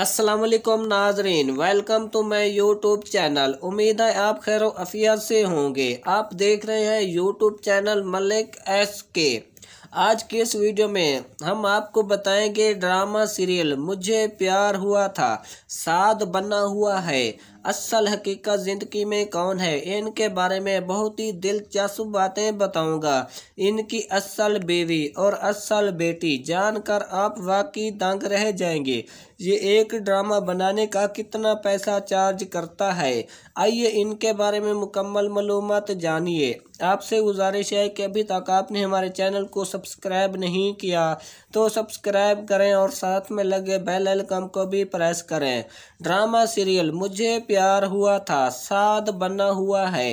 असलम नाजरीन welcome to my YouTube channel उम्मीद है आप खैर अफिया से होंगे आप देख रहे हैं यूट्यूब चैनल मलिक एस के आज के इस वीडियो में हम आपको बताएंगे ड्रामा सीरियल मुझे प्यार हुआ था साध बना हुआ है असल हकीकत ज़िंदगी में कौन है इनके बारे में बहुत ही दिलचस्प बातें बताऊंगा इनकी असल बीवी और असल बेटी जानकर आप वाकई दंग रह जाएंगे ये एक ड्रामा बनाने का कितना पैसा चार्ज करता है आइए इनके बारे में मुकम्मल मालूम जानिए आपसे गुजारिश है कि अभी तक आपने हमारे चैनल को सब सब्सक्राइब नहीं किया तो सब्सक्राइब करें और साथ में लगे बेल आइकन को भी प्रेस करें ड्रामा सीरियल मुझे प्यार हुआ था साद बना हुआ है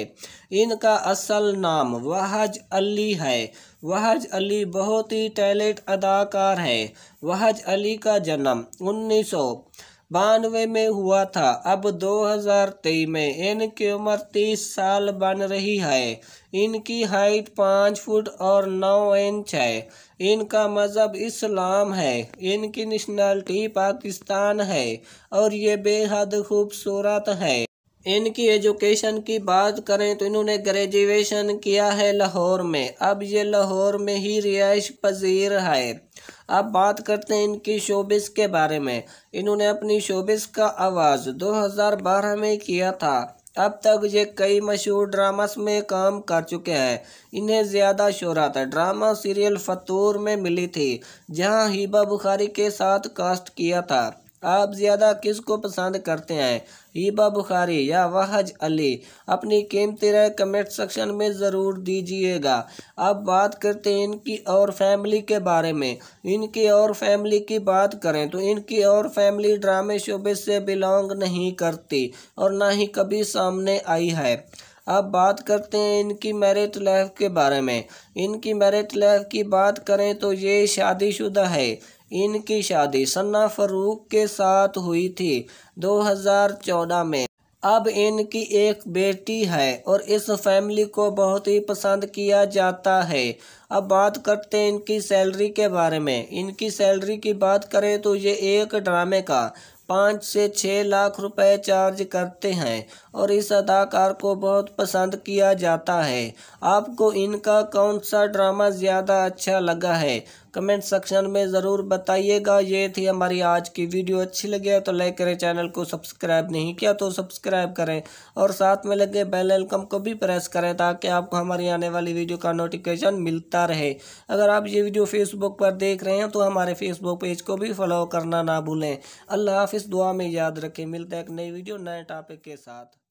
इनका असल नाम वहज अली है वहज अली बहुत ही टैलेंट अदाकार है वहज अली का जन्म उन्नीस बानवे में हुआ था अब 2023 में इनकी उम्र 30 साल बन रही है इनकी हाइट पाँच फुट और नौ इंच है इनका मज़हब इस्लाम है इनकी नेशनलिटी पाकिस्तान है और ये बेहद खूबसूरत है इनकी एजुकेशन की बात करें तो इन्होंने ग्रेजुएशन किया है लाहौर में अब ये लाहौर में ही रिहाइश पजीर है अब बात करते हैं इनकी शोबिस के बारे में इन्होंने अपनी शोबिस का आवाज़ 2012 में किया था अब तक ये कई मशहूर ड्रामास में काम कर चुके हैं इन्हें ज़्यादा शोरत ड्रामा सीरियल फतूर में मिली थी जहां हिबा बुखारी के साथ कास्ट किया था आप ज़्यादा किस को पसंद करते हैं हीबा बुखारी या वाहज अली अपनी कीमती राय कमेंट सेक्शन में ज़रूर दीजिएगा अब बात करते हैं इनकी और फैमिली के बारे में इनकी और फैमिली की बात करें तो इनकी और फैमिली ड्रामे शोबे से बिलोंग नहीं करती और ना ही कभी सामने आई है अब बात करते हैं इनकी मैरिट लाइफ के बारे में इनकी मैरिट लाइफ की बात करें तो ये शादीशुदा है इनकी शादी सन्ना फरूक के साथ हुई थी 2014 में अब इनकी एक बेटी है और इस फैमिली को बहुत ही पसंद किया जाता है अब बात करते हैं इनकी सैलरी के बारे में इनकी सैलरी की बात करें तो ये एक ड्रामे का पाँच से छः लाख रुपए चार्ज करते हैं और इस अदाकार को बहुत पसंद किया जाता है आपको इनका कौन सा ड्रामा ज़्यादा अच्छा लगा है कमेंट सेक्शन में ज़रूर बताइएगा ये थी हमारी आज की वीडियो अच्छी लगी है तो लाइक करें चैनल को सब्सक्राइब नहीं किया तो सब्सक्राइब करें और साथ में लगे बेल आइकन को भी प्रेस करें ताकि आपको हमारी आने वाली वीडियो का नोटिफिकेशन मिलता रहे अगर आप ये वीडियो फेसबुक पर देख रहे हैं तो हमारे फेसबुक पेज को भी फॉलो करना ना भूलें अल्लाह हाफिज़ दुआ में याद रखें मिलता है एक नई वीडियो नए टॉपिक के साथ